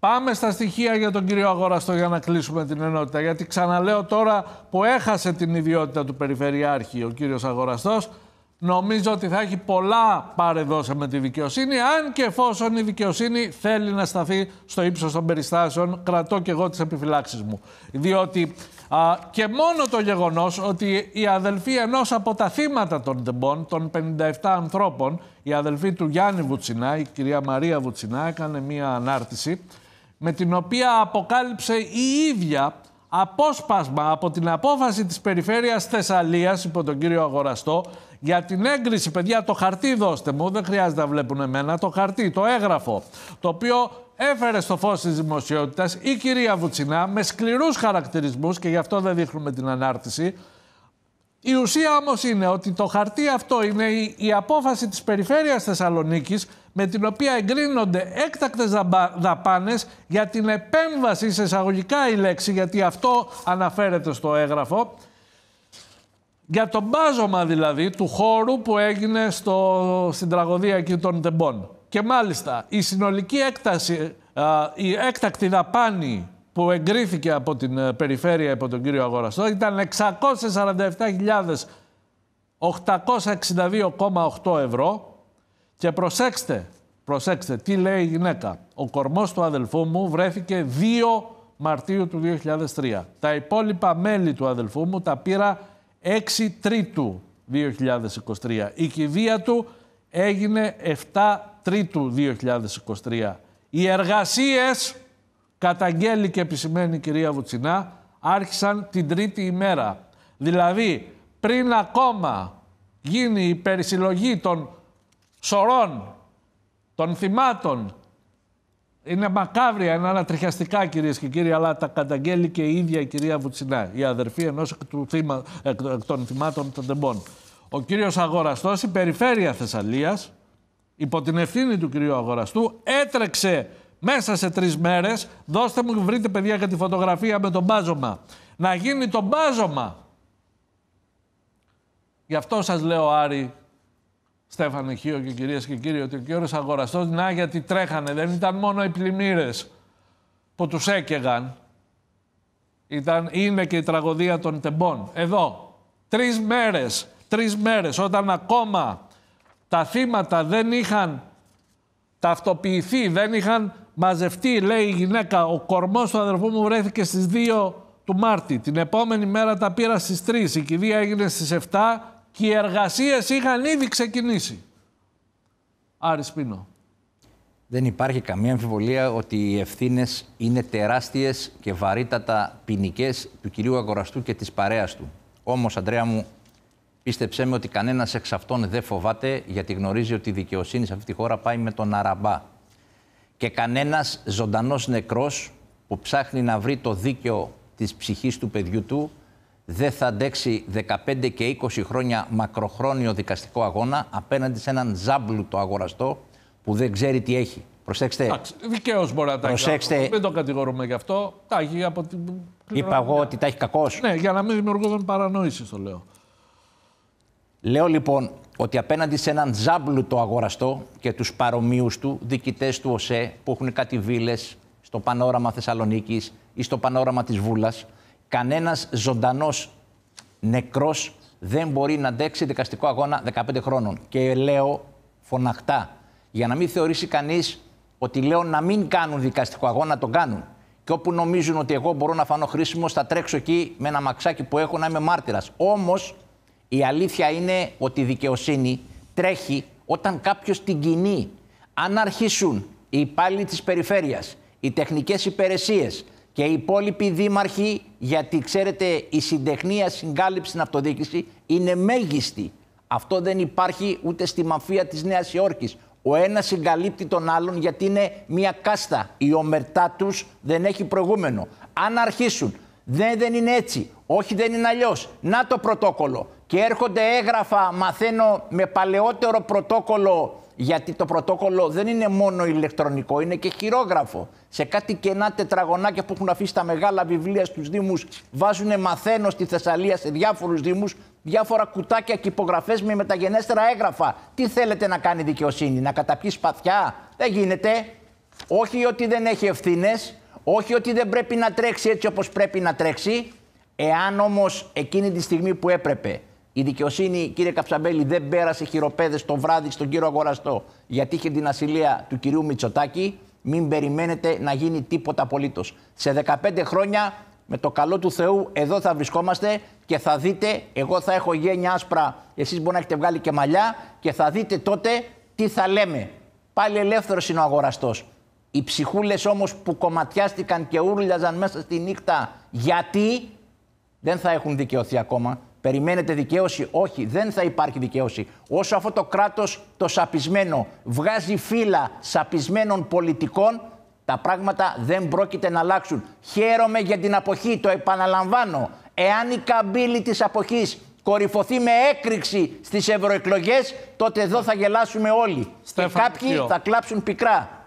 Πάμε στα στοιχεία για τον κύριο Αγοραστό για να κλείσουμε την ενότητα. Γιατί ξαναλέω τώρα που έχασε την ιδιότητα του Περιφερειάρχη ο κύριος Αγοραστός, νομίζω ότι θα έχει πολλά παρεδώσει με τη δικαιοσύνη, αν και εφόσον η δικαιοσύνη θέλει να σταθεί στο ύψος των περιστάσεων, κρατώ και εγώ τις επιφυλάξεις μου. Διότι α, και μόνο το γεγονός ότι η αδελφή ενός από τα θύματα των τεμπών, των 57 ανθρώπων, η αδελφή του Γιάννη Βουτσινά, η κυρία Μαρία Βουτσινά, έκανε μία ανάρτηση με την οποία αποκάλυψε η ίδια απόσπασμα από την απόφαση της Περιφέρειας Θεσσαλίας υπό τον κύριο Αγοραστό για την έγκριση, παιδιά, το χαρτί δώστε μου, δεν χρειάζεται να βλέπουν εμένα, το χαρτί, το έγγραφο, το οποίο έφερε στο φως της δημοσιότητας η κυρία Βουτσινά με σκληρούς χαρακτηρισμούς και γι' αυτό δεν δείχνουμε την ανάρτηση, η ουσία όμως είναι ότι το χαρτί αυτό είναι η, απόφαση της Περιφέρειας Θεσσαλονίκης με την οποία εγκρίνονται έκτακτες δαπάνες για την επέμβαση, σε εισαγωγικά η λέξη, γιατί αυτό αναφέρεται στο έγγραφο, για το μπάζωμα δηλαδή του χώρου που έγινε στο, στην τραγωδία εκεί των τεμπών. Και μάλιστα η συνολική έκταση, η έκτακτη δαπάνη που εγκρίθηκε από την ε, περιφέρεια υπό τον κύριο Αγοραστό ήταν 647.862,8 ευρώ και προσέξτε, προσέξτε τι λέει η γυναίκα. Ο κορμός του αδελφού μου βρέθηκε 2 Μαρτίου του 2003. Τα υπόλοιπα μέλη του αδελφού μου τα πήρα 6 Τρίτου 2023. Η κηδεία του έγινε 7 Τρίτου 2023. Οι εργασίες καταγγέλει και επισημαίνει η κυρία Βουτσινά, άρχισαν την τρίτη ημέρα. Δηλαδή, πριν ακόμα γίνει η περισυλλογή των σωρών, των θυμάτων, είναι μακάβρια, είναι ανατριχιαστικά κυρίες και κύριοι, αλλά τα καταγγέλει και η ίδια η κυρία Βουτσινά, η αδερφή ενός του εκ των θυμάτων των τεμπών. Ο κύριος Αγοραστός, η περιφέρεια Θεσσαλίας, υπό την ευθύνη του κυρίου Αγοραστού, έτρεξε μέσα σε τρεις μέρες, δώστε μου, βρείτε παιδιά για τη φωτογραφία με το μπάζωμα. Να γίνει το μπάζωμα. Γι' αυτό σας λέω Άρη, Στέφανε Χίο και κυρίες και κύριοι, ότι ο κύριος αγοραστός, να γιατί τρέχανε, δεν ήταν μόνο οι πλημμύρες που τους έκαιγαν. Ήταν, είναι και η τραγωδία των τεμπών. Εδώ, τρεις μέρες, τρεις μέρες, όταν ακόμα τα θύματα δεν είχαν ταυτοποιηθεί, δεν είχαν μαζευτεί, λέει η γυναίκα, ο κορμός του αδερφού μου βρέθηκε στις 2 του Μάρτη. Την επόμενη μέρα τα πήρα στις 3, η κηδεία έγινε στις 7 και οι εργασίες είχαν ήδη ξεκινήσει. Άρη Σπίνο. Δεν υπάρχει καμία αμφιβολία ότι οι ευθύνες είναι τεράστιες και βαρύτατα ποινικές του κυρίου Αγοραστού και της παρέας του. Όμως, Αντρέα μου, πίστεψέ με ότι κανένας εξ αυτών δεν φοβάται, γιατί γνωρίζει ότι η δικαιοσύνη σε αυτή τη χώρα πάει με τον αραμπά και κανένας ζωντανός νεκρός που ψάχνει να βρει το δίκαιο της ψυχής του παιδιού του δεν θα αντέξει 15 και 20 χρόνια μακροχρόνιο δικαστικό αγώνα απέναντι σε έναν ζάμπλουτο αγοραστό που δεν ξέρει τι έχει. Προσέξτε. Δικαίως μπορεί να τα έχει. Δεν το κατηγορούμε γι' αυτό. Τα έχει από την. Είπα εγώ ότι τα έχει κακός. Ναι, για να μην δημιουργούν παρανοήσει, το λέω. Λέω λοιπόν ότι απέναντι σε έναν τζάμπλουτο αγοραστό και τους παρομοίους του, διοικητές του ΟΣΕ που έχουν κάτι βίλες στο πανόραμα Θεσσαλονίκης ή στο πανόραμα της Βούλας, κανένας ζωντανός νεκρός δεν μπορεί να αντέξει δικαστικό αγώνα 15 χρόνων. Και λέω φωναχτά, για να μην θεωρήσει κανείς ότι λέω να μην κάνουν δικαστικό αγώνα, τον κάνουν. Και όπου νομίζουν ότι εγώ μπορώ να φανώ χρήσιμο, θα τρέξω εκεί με ένα μαξάκι που έχω να είμαι μάρτυρας. Όμως, η αλήθεια είναι ότι η δικαιοσύνη τρέχει όταν κάποιος την κινεί. Αν αρχίσουν οι υπάλληλοι της περιφέρειας, οι τεχνικές υπηρεσίες και οι υπόλοιποι δήμαρχοι, γιατί ξέρετε, η συντεχνία συγκάλυψη στην αυτοδιοίκηση είναι μέγιστη. Αυτό δεν υπάρχει ούτε στη μαφία της Νέας Υόρκης. Ο ένας συγκαλύπτει τον άλλον γιατί είναι μια κάστα. Η ομερτά τους δεν έχει προηγούμενο. Αν αρχίσουν. Δεν, «Ναι, δεν είναι έτσι. Όχι, δεν είναι αλλιώς. Να το πρωτόκολλο και έρχονται έγγραφα, μαθαίνω, με παλαιότερο πρωτόκολλο, γιατί το πρωτόκολλο δεν είναι μόνο ηλεκτρονικό, είναι και χειρόγραφο. Σε κάτι κενά τετραγωνάκια που έχουν αφήσει τα μεγάλα βιβλία στους Δήμους, βάζουν μαθαίνω στη Θεσσαλία σε διάφορους Δήμους, διάφορα κουτάκια και υπογραφές με μεταγενέστερα έγγραφα. Τι θέλετε να κάνει η δικαιοσύνη, να καταπιείς σπαθιά, δεν γίνεται. Όχι ότι δεν έχει ευθύνες, όχι ότι δεν πρέπει να τρέξει έτσι όπως πρέπει να τρέξει, εάν όμως εκείνη τη στιγμή που έπρεπε η δικαιοσύνη, κύριε Καψαμπέλη, δεν πέρασε χειροπέδες το βράδυ στον κύριο Αγοραστό, γιατί είχε την ασυλία του κυρίου Μητσοτάκη. Μην περιμένετε να γίνει τίποτα απολύτως. Σε 15 χρόνια, με το καλό του Θεού, εδώ θα βρισκόμαστε και θα δείτε. Εγώ θα έχω γένια άσπρα, εσείς μπορεί να έχετε βγάλει και μαλλιά και θα δείτε τότε τι θα λέμε. Πάλι ελεύθερος είναι ο αγοραστός. Οι ψυχούλες όμως που κομματιάστηκαν και ούρλιαζαν μέσα στη νύχτα γιατί δεν θα έχουν δικαιωθεί ακόμα. Περιμένετε δικαίωση. Όχι, δεν θα υπάρχει δικαίωση. Όσο αυτό το κράτος το σαπισμένο βγάζει φύλλα σαπισμένων πολιτικών, τα πράγματα δεν πρόκειται να αλλάξουν. Χαίρομαι για την αποχή, το επαναλαμβάνω. Εάν η καμπύλη της αποχής κορυφωθεί με έκρηξη στις ευρωεκλογές, τότε εδώ θα γελάσουμε όλοι. Στέφαν, και κάποιοι θα κλάψουν πικρά.